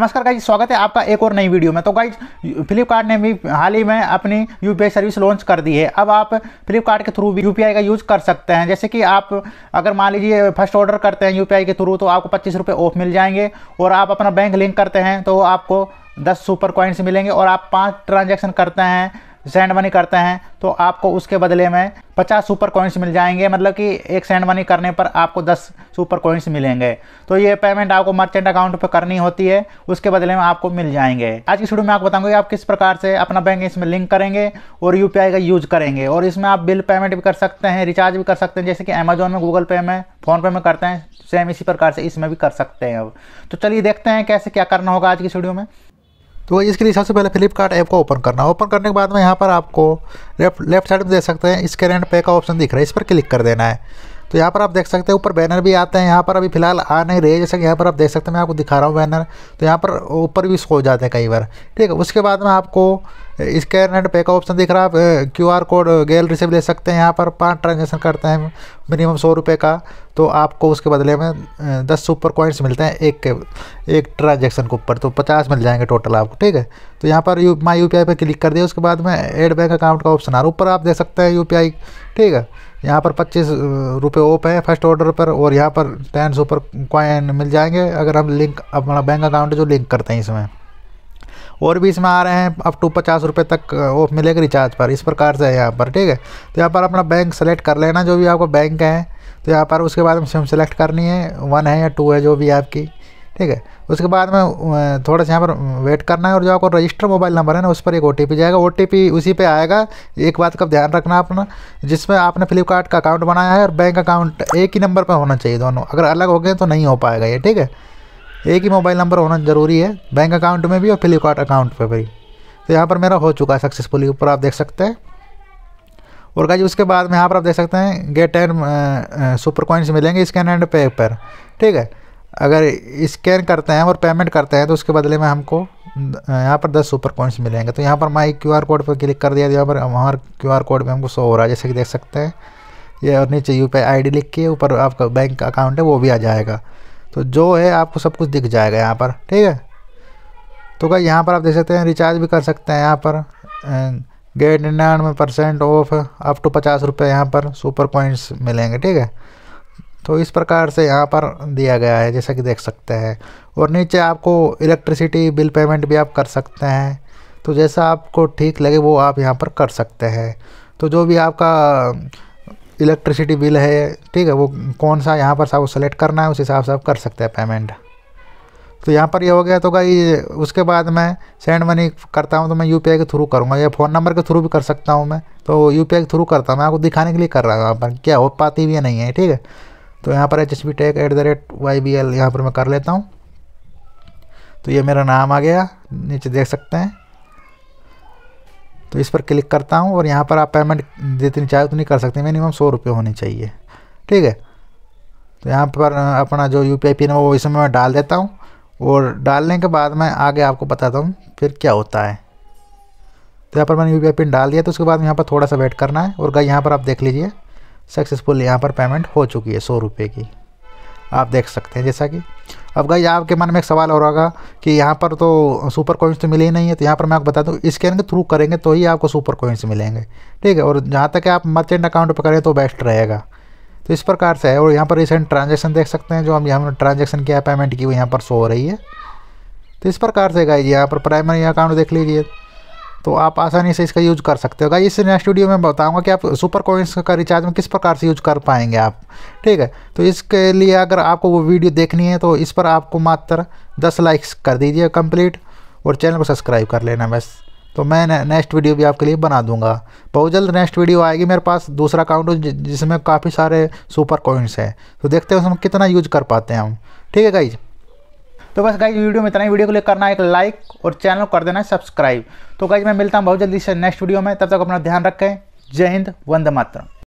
नमस्कार गाइज स्वागत है आपका एक और नई वीडियो में तो गाइज फ्लिपकार्ट ने भी हाल ही में अपनी यू सर्विस लॉन्च कर दी है अब आप फ्लिपकार्ट के थ्रू भी यू का यूज़ कर सकते हैं जैसे कि आप अगर मान लीजिए फर्स्ट ऑर्डर करते हैं यू के थ्रू तो आपको पच्चीस रुपये ऑफ मिल जाएंगे और आप अपना बैंक लिंक करते हैं तो आपको दस सुपर कॉइन्स मिलेंगे और आप पाँच ट्रांजेक्शन करते हैं सेंड मनी करते हैं तो आपको उसके बदले में 50 सुपर कॉइन्स मिल जाएंगे मतलब कि एक सेंड मनी करने पर आपको 10 सुपर कॉइन्स मिलेंगे तो ये पेमेंट आपको मर्चेंट अकाउंट पर करनी होती है उसके बदले में आपको मिल जाएंगे आज की वीडियो में आपको बताऊंगा कि आप किस प्रकार से अपना बैंक इसमें लिंक करेंगे और यू का यूज़ करेंगे और इसमें आप बिल पेमेंट भी कर सकते हैं रिचार्ज भी कर सकते हैं जैसे कि अमेजोन में गूगल पे में फ़ोनपे में करते हैं सेम इसी प्रकार से इसमें भी कर सकते हैं अब तो चलिए देखते हैं कैसे क्या करना होगा आज की वीडियो में तो इसके लिए सबसे पहले फ्लिपकार्ट ऐप को ओपन करना ओपन करने के बाद में यहाँ पर आपको लेफ्ट लेफ्ट साइड में देख सकते हैं स्कैन एंड पे का ऑप्शन दिख रहा है इस पर क्लिक कर देना है तो यहाँ पर आप देख सकते हैं ऊपर बैनर भी आते हैं यहाँ पर अभी फिलहाल आ नहीं रहे जैसे कि यहाँ पर आप देख सकते हैं मैं आपको दिखा रहा हूँ बैनर तो यहाँ पर ऊपर भी सो जाते हैं कई बार ठीक है उसके बाद में आपको स्कैन एंड पे का ऑप्शन दिख रहा है आप क्यू आर कोड गैलरी से भी ले सकते हैं यहाँ पर पाँच ट्रांजेक्शन करते हैं मिनिमम सौ रुपये का तो आपको उसके बदले में दस सुपर कॉइन्स मिलते हैं एक के एक ट्रांजेक्शन के ऊपर तो पचास मिल जाएंगे टोटल आपको ठीक है तो यहाँ पर you my U P I पर क्लिक कर दिया उसके बाद में एड बैंक अकाउंट का ऑप्शन आ रहा है ऊपर आप देख सकते हैं यू पी आई ठीक है यहाँ पर पच्चीस रुपये ओप है फर्स्ट ऑर्डर पर और यहाँ पर टेन सुपर कॉइन मिल जाएंगे अगर हम लिंक अपना बैंक अकाउंट जो लिंक करते हैं इसमें और भी इसमें आ रहे हैं अप टू पचास रुपये तक ऑफ मिलेगा रिचार्ज पर इस प्रकार से है यहाँ पर ठीक है तो यहाँ पर अपना बैंक सेलेक्ट कर लेना जो भी आपका बैंक है तो यहाँ पर उसके बाद हम सिम सेलेक्ट करनी है वन है या टू है जो भी आपकी ठीक है उसके बाद में थोड़ा सा यहाँ पर वेट करना है और जो आपको रजिस्टर मोबाइल नंबर है ना उस पर एक ओ जाएगा ओ उसी पर आएगा एक बात का ध्यान रखना अपना जिसमें आपने फ्लिपकार्ट का अकाउंट बनाया है और बैंक अकाउंट एक ही नंबर पर होना चाहिए दोनों अगर अलग हो गए तो नहीं हो पाएगा ये ठीक है एक ही मोबाइल नंबर होना ज़रूरी है बैंक अकाउंट में भी और फ्लिपकार्ट अकाउंट पर भी तो यहाँ पर मेरा हो चुका है सक्सेसफुली ऊपर आप देख सकते हैं और गाइज उसके बाद में यहाँ पर आप देख सकते हैं गेट एंड सुपर कॉइन्स मिलेंगे स्कैन एंड पे पर ठीक है अगर स्कैन करते हैं और पेमेंट करते हैं तो उसके बदले में हमको यहाँ पर दस सुपर पॉइंट्स मिलेंगे तो यहाँ पर माई क्यू आर कोड पर क्लिक कर दिया यहाँ पर हमारे क्यू आर कोड में हमको शो हो रहा है जैसे कि देख सकते हैं ये और नीचे यू पी आई डी लिख के ऊपर आपका बैंक अकाउंट है वो भी आ जाएगा तो जो है आपको सब कुछ दिख जाएगा यहाँ पर ठीक है तो क्या यहाँ पर आप देख सकते हैं रिचार्ज भी कर सकते हैं यहाँ पर गेट निन्यानवे परसेंट ऑफ अप टू पचास रुपये यहाँ पर सुपर पॉइंट्स मिलेंगे ठीक है तो इस प्रकार से यहाँ पर दिया गया है जैसा कि देख सकते हैं और नीचे आपको इलेक्ट्रिसिटी बिल पेमेंट भी आप कर सकते हैं तो जैसा आपको ठीक लगे वो आप यहाँ पर कर सकते हैं तो जो भी आपका इलेक्ट्रिसिटी बिल है ठीक है वो कौन सा यहाँ पर सब सेलेक्ट करना है उस हिसाब से आप कर सकते हैं पेमेंट तो यहाँ पर ये यह हो गया तो भाई उसके बाद मैं सेंड मनी करता हूँ तो मैं यू के थ्रू करूँगा या फ़ोन नंबर के थ्रू भी कर सकता हूँ मैं तो यू के थ्रू करता हूँ मैं आपको दिखाने के लिए कर रहा हूँ यहाँ पर क्या हो पाती भी नहीं है ठीक है तो यहाँ पर H S B tech at the rate Y B L यहाँ पर मैं कर लेता हूँ तो ये मेरा नाम आ गया नीचे देख सकते हैं तो इस पर क्लिक करता हूँ और यहाँ पर आप पेमेंट जितनी चाहे उतनी कर सकते हैं मिनिमम सौ रुपये होनी चाहिए ठीक है तो यहाँ पर अपना जो यू पी आई पिन है वो इसमें मैं डाल देता हूँ और डालने के बाद मैं आगे आपको बताता हूँ फिर क्या होता है तो यहाँ पर मैंने यू पी आई पिन डाल दिया तो उसके बाद यहाँ पर थोड़ा सा वेट करना है और यहाँ पर आप देख लीजिए सक्सेसफुल यहाँ पर पेमेंट हो चुकी है सौ रुपये की आप देख सकते हैं जैसा कि अब गई आपके मन में एक सवाल और होगा कि यहाँ पर तो सुपर कोइंस तो मिले ही नहीं है तो यहाँ पर मैं आपको बता दूँ स्कैन के थ्रू करेंगे तो ही आपको सुपर कोइंस मिलेंगे ठीक है और जहाँ तक आप मर्चेंट अकाउंट पर करें तो बेस्ट रहेगा तो इस प्रकार से है और यहाँ पर रिसेंट ट्रांजेक्शन देख सकते हैं जो हम यहाँ ट्रांजेक्शन किया पेमेंट की वो यहाँ पर शो हो रही है तो इस प्रकार से गई यहाँ पर प्राइमरी अकाउंट देख लीजिए तो आप आसानी से इसका यूज कर सकते हो गाइस इस नेक्स्ट वीडियो में बताऊंगा कि आप सुपर कॉइंस का रिचार्ज में किस प्रकार से यूज कर पाएंगे आप ठीक है तो इसके लिए अगर आपको वो वीडियो देखनी है तो इस पर आपको मात्र दस लाइक्स कर दीजिए कम्प्लीट और चैनल को सब्सक्राइब कर लेना बस तो मैं नेक्स्ट वीडियो भी आपके लिए बना दूंगा बहुत जल्द नेक्स्ट वीडियो आएगी मेरे पास दूसरा अकाउंट जिसमें काफ़ी सारे सुपर कॉइंस हैं तो देखते हैं उसमें कितना यूज कर पाते हैं हम ठीक है गाइज तो बस गाइज वीडियो में इतना ही वीडियो को लेकर करना एक लाइक और चैनल को कर देना सब्सक्राइब तो गाइज मैं मिलता हूँ बहुत जल्दी से नेक्स्ट वीडियो में तब तक अपना ध्यान रखें जय हिंद वंद मातरम